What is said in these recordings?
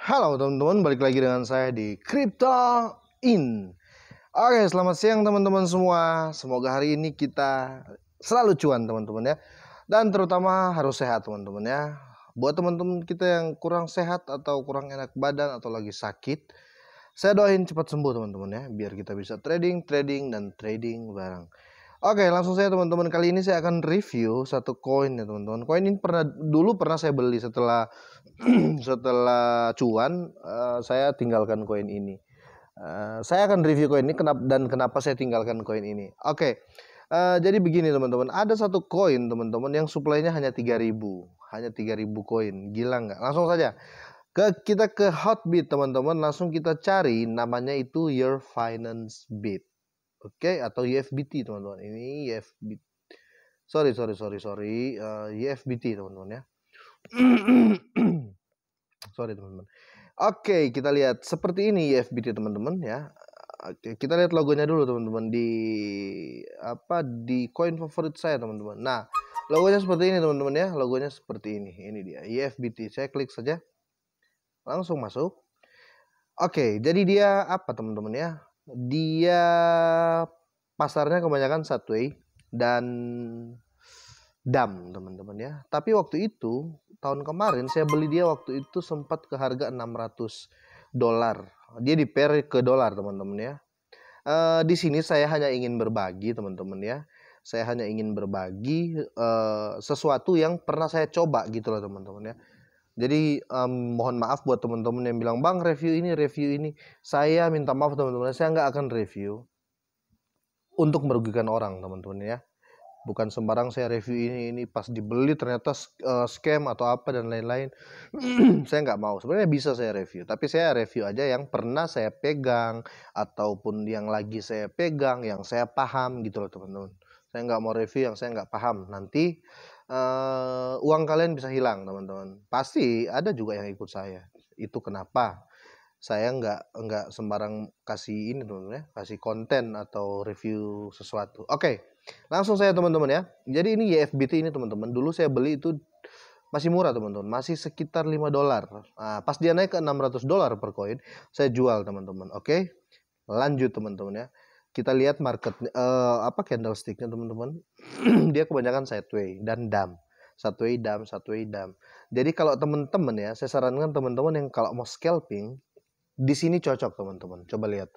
Halo teman-teman, balik lagi dengan saya di Crypto In. Oke, selamat siang teman-teman semua. Semoga hari ini kita selalu cuan teman-teman ya. Dan terutama harus sehat teman-teman ya. Buat teman-teman kita yang kurang sehat atau kurang enak badan atau lagi sakit, saya doain cepat sembuh teman-teman ya, biar kita bisa trading, trading dan trading bareng. Oke, langsung saya teman-teman kali ini saya akan review satu koin ya teman-teman. Koin ini pernah dulu pernah saya beli setelah setelah cuan uh, saya tinggalkan koin ini. Uh, saya akan review koin ini kenapa dan kenapa saya tinggalkan koin ini. Oke. Uh, jadi begini teman-teman, ada satu koin teman-teman yang suplainya hanya 3000, hanya 3000 koin. Gila nggak? Langsung saja ke kita ke hotbit teman-teman, langsung kita cari namanya itu your finance bit. Oke, okay? atau YFBT e teman-teman. Ini YFBT. E sorry, sorry, sorry, sorry. Uh, eh, YFBT e teman-teman ya. sorry teman-teman. Oke, okay, kita lihat seperti ini YFBT teman-teman ya. Oke, kita lihat logonya dulu teman-teman di apa di coin favorit saya teman-teman. Nah, logonya seperti ini teman-teman ya. Logonya seperti ini. Ini dia YFBT. Saya klik saja. Langsung masuk. Oke, jadi dia apa teman-teman ya? dia pasarnya kebanyakan Subway dan Dam teman-teman ya. Tapi waktu itu tahun kemarin saya beli dia waktu itu sempat ke harga 600 dolar. Dia di pair ke dolar teman-teman ya. E, di sini saya hanya ingin berbagi teman-teman ya. Saya hanya ingin berbagi e, sesuatu yang pernah saya coba gitu loh teman-teman ya. Jadi um, mohon maaf buat teman-teman yang bilang bang review ini review ini. Saya minta maaf teman-teman, saya nggak akan review untuk merugikan orang teman-teman ya. Bukan sembarang saya review ini ini pas dibeli ternyata uh, scam atau apa dan lain-lain. saya nggak mau. Sebenarnya bisa saya review, tapi saya review aja yang pernah saya pegang ataupun yang lagi saya pegang, yang saya paham gitu loh teman-teman. Saya nggak mau review yang saya nggak paham. Nanti uh, uang kalian bisa hilang teman-teman pasti ada juga yang ikut saya itu kenapa saya nggak nggak sembarang kasih ini teman-teman ya kasih konten atau review sesuatu oke okay. langsung saya teman-teman ya jadi ini YFBT ini teman-teman dulu saya beli itu masih murah teman-teman masih sekitar 5 dolar nah, pas dia naik ke 600 dolar per koin saya jual teman-teman oke okay? lanjut teman-teman ya kita lihat market uh, apa candlesticknya teman-teman dia kebanyakan sideways dan dam sideways dam sideways dam jadi kalau teman-teman ya saya sarankan teman-teman yang kalau mau scalping di sini cocok teman-teman coba lihat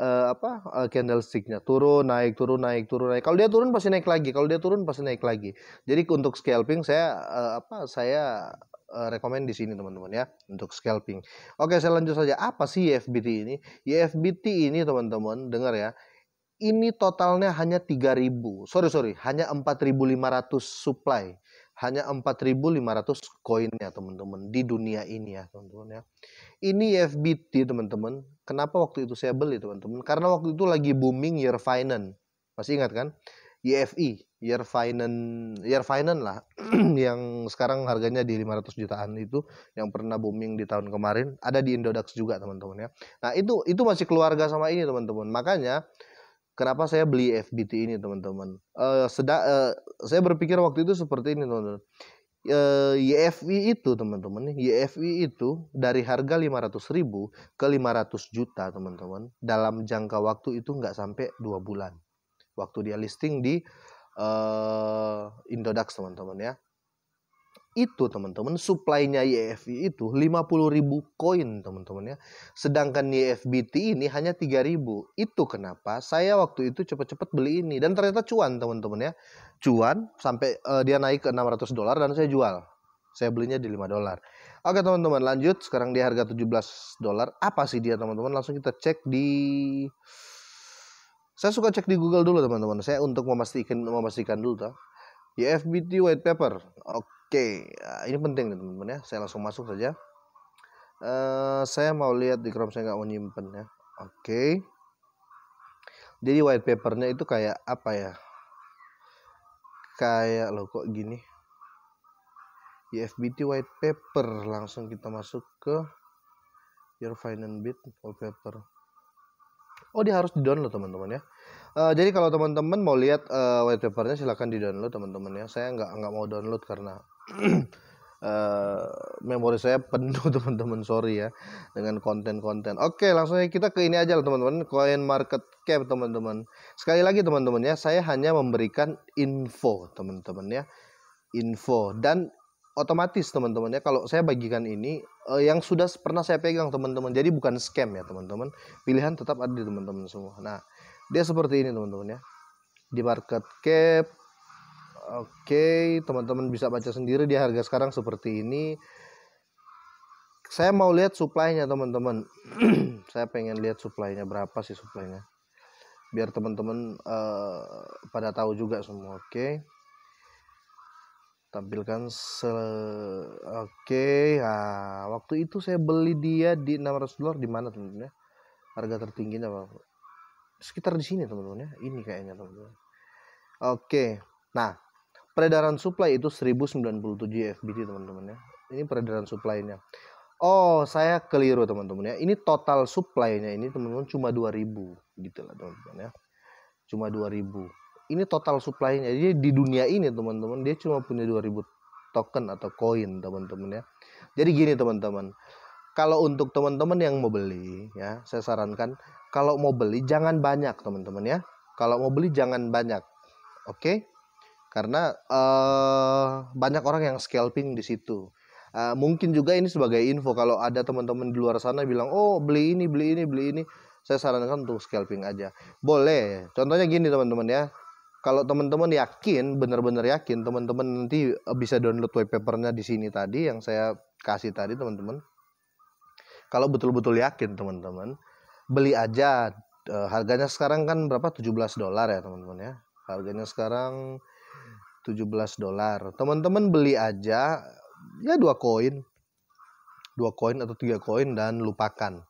uh, apa uh, candlesticknya turun naik turun naik turun naik kalau dia turun pasti naik lagi kalau dia turun pasti naik lagi jadi untuk scalping saya uh, apa saya Eh, rekomend di sini teman-teman ya untuk scalping. Oke, saya lanjut saja. Apa sih YFBT e ini? YFBT e ini teman-teman dengar ya. Ini totalnya hanya 3000. Sorry sorry, hanya 4500 supply. Hanya 4500 koin ya teman-teman di dunia ini ya, teman-teman ya. Ini YFBT e teman-teman. Kenapa waktu itu saya beli teman-teman? Karena waktu itu lagi booming year finance. Masih ingat kan? YFI e e, Year Finance Year Finance lah yang sekarang harganya di 500 jutaan itu yang pernah booming di tahun kemarin ada di Indodax juga teman-teman ya. Nah, itu itu masih keluarga sama ini teman-teman. Makanya kenapa saya beli e FBT ini teman-teman. Uh, uh, saya berpikir waktu itu seperti ini teman-teman. Uh, eh, YFI itu teman-teman, YFI itu dari harga 500 ribu ke 500 juta teman-teman. Dalam jangka waktu itu nggak sampai dua bulan waktu dia listing di uh, Indodax teman-teman ya. Itu teman-teman supply-nya YFI e itu 50.000 koin teman-teman ya. Sedangkan YFBT e ini hanya 3.000. Itu kenapa saya waktu itu cepat-cepat beli ini dan ternyata cuan teman-teman ya. Cuan sampai uh, dia naik ke 600 dolar dan saya jual. Saya belinya di 5 dolar. Oke teman-teman lanjut sekarang dia harga 17 dolar. Apa sih dia teman-teman? Langsung kita cek di saya suka cek di Google dulu teman-teman. Saya untuk memastikan memastikan dulu toh. YFBT white paper. Oke, okay. Ah, ini penting nih teman-teman ya. Saya langsung masuk saja. Uh, saya mau lihat di Chrome saya nggak mau nyimpen ya. Oke. Okay. Jadi white papernya itu kayak apa ya? Kayak lo kok gini. YFBT white paper langsung kita masuk ke your finance bit wallpaper. Oh dia harus di download teman-teman ya. Uh, jadi kalau teman-teman mau lihat uh, white silahkan di download teman-teman ya. Saya nggak nggak mau download karena uh, memori saya penuh teman-teman sorry ya dengan konten-konten. Oke langsung aja kita ke ini aja teman-teman coin market cap teman-teman. Sekali lagi teman-teman ya saya hanya memberikan info teman-teman ya info dan otomatis teman-teman ya kalau saya bagikan ini eh, yang sudah pernah saya pegang teman-teman jadi bukan scam ya teman-teman pilihan tetap ada di teman-teman semua nah dia seperti ini teman-teman ya di market cap oke okay, teman-teman bisa baca sendiri dia harga sekarang seperti ini saya mau lihat supply-nya teman-teman saya pengen lihat supply-nya berapa sih supply-nya biar teman-teman eh, pada tahu juga semua oke okay tampilkan se oke okay. nah, waktu itu saya beli dia di 600 dolar di mana teman-teman ya harga tertingginya apa sekitar di sini teman-teman ya ini kayaknya teman-teman oke okay. nah peredaran supply itu 1097 FBT teman-teman ya ini peredaran supply-nya oh saya keliru teman-teman ya ini total supply-nya ini teman-teman cuma 2000 gitu lah teman-teman ya cuma 2000 ini total supply-nya. Jadi di dunia ini teman-teman dia cuma punya 2000 token atau koin teman-teman ya. Jadi gini teman-teman. Kalau untuk teman-teman yang mau beli ya, saya sarankan kalau mau beli jangan banyak teman-teman ya. Kalau mau beli jangan banyak. Oke? Karena uh, banyak orang yang scalping di situ. Uh, mungkin juga ini sebagai info kalau ada teman-teman di luar sana bilang oh beli ini beli ini beli ini saya sarankan untuk scalping aja boleh contohnya gini teman-teman ya kalau teman-teman yakin, benar-benar yakin, teman-teman nanti eh, bisa download papernya di sini tadi yang saya kasih tadi teman-teman. Kalau betul-betul yakin teman-teman, beli aja. E, harganya sekarang kan berapa? 17 dolar ya teman-teman ya. Harganya sekarang 17 dolar. Teman-teman beli aja ya dua koin. Dua koin atau tiga koin dan lupakan.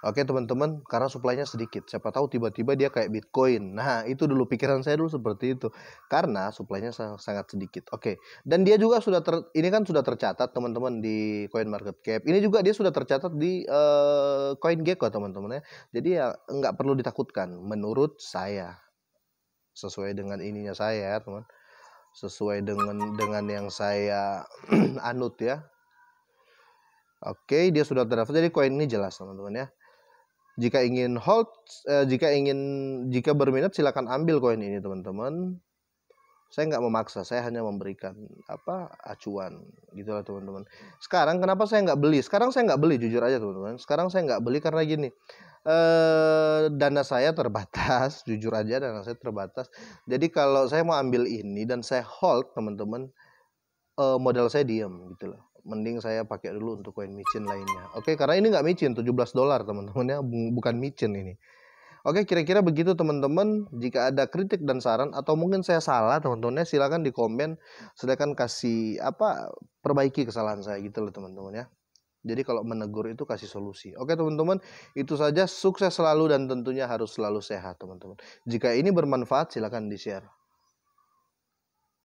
Oke teman-teman, karena suplainya sedikit. Siapa tahu tiba-tiba dia kayak Bitcoin. Nah, itu dulu pikiran saya dulu seperti itu. Karena suplainya sangat, sangat sedikit. Oke. Dan dia juga sudah ter ini kan sudah tercatat teman-teman di Coin Market Cap. Ini juga dia sudah tercatat di uh, eh, CoinGecko teman-teman ya. Jadi ya nggak perlu ditakutkan menurut saya. Sesuai dengan ininya saya, ya, teman. Sesuai dengan dengan yang saya anut ya. Oke, dia sudah terdaftar. Jadi koin ini jelas teman-teman ya. Jika ingin hold, eh, jika ingin jika berminat silakan ambil koin ini teman-teman. Saya nggak memaksa, saya hanya memberikan apa acuan gitulah teman-teman. Sekarang kenapa saya nggak beli? Sekarang saya nggak beli jujur aja teman-teman. Sekarang saya nggak beli karena gini. Eh, dana saya terbatas, jujur aja dana saya terbatas. Jadi kalau saya mau ambil ini dan saya hold teman-teman, eh, modal saya diem gitulah mending saya pakai dulu untuk koin micin lainnya. Oke, karena ini nggak micin, 17 dolar teman-teman ya, bukan micin ini. Oke, kira-kira begitu teman-teman. Jika ada kritik dan saran atau mungkin saya salah teman-teman ya, silakan di komen, silakan kasih apa perbaiki kesalahan saya gitu loh teman-teman ya. Jadi kalau menegur itu kasih solusi. Oke teman-teman, itu saja sukses selalu dan tentunya harus selalu sehat teman-teman. Jika ini bermanfaat silakan di-share.